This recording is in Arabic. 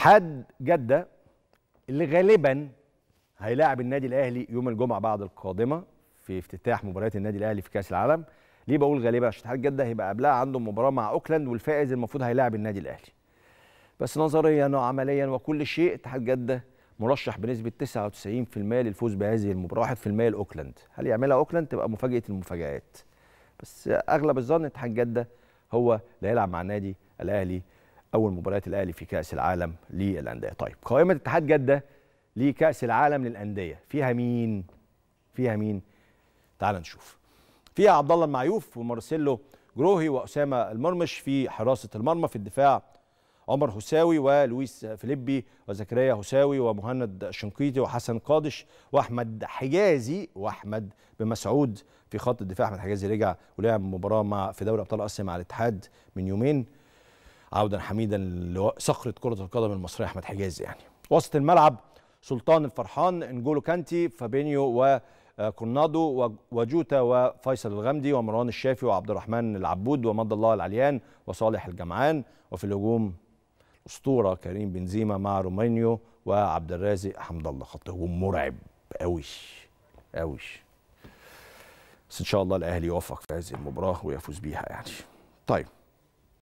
حد جده اللي غالبا هيلاعب النادي الاهلي يوم الجمعه بعد القادمه في افتتاح مباريات النادي الاهلي في كاس العالم ليه بقول غالبا عشان اتحاد جده هيبقى قبلها عنده مباراه مع اوكلاند والفائز المفروض هيلاعب النادي الاهلي بس نظريا وعمليا وكل شيء اتحاد جده مرشح بنسبه 99% للفوز بهذه المباراه 1% لاوكلاند هل يعملها اوكلاند تبقى مفاجاه المفاجات بس اغلب الظن اتحاد جده هو اللي هيلعب مع النادي الاهلي اول مباريات الاهلي في كاس العالم للانديه طيب قائمه اتحاد جده لكاس العالم للانديه فيها مين فيها مين تعال نشوف فيها عبد الله المعيوف ومارسيلو جروهي واسامه المرمش في حراسه المرمى في الدفاع عمر هساوي ولويس فيليبي وزكريا هساوي ومهند شنقيطي وحسن قادش واحمد حجازي واحمد بمسعود في خط الدفاع احمد حجازي رجع ولعب مباراه مع في دوري ابطال اسيا مع الاتحاد من يومين عودا حميدا لصخره كره القدم المصريه احمد حجازي يعني وسط الملعب سلطان الفرحان انجولو كانتي فابينيو وكورنادو وجوتا وفيصل الغمدي ومروان الشافي وعبد الرحمن العبود ومد الله العليان وصالح الجمعان وفي الهجوم أسطورة كريم بنزيما مع رومانيو وعبد الرازق حمد الله خط هجوم مرعب قوي قوي بس ان شاء الله الاهلي يوفق في هذه المباراه ويفوز بيها يعني طيب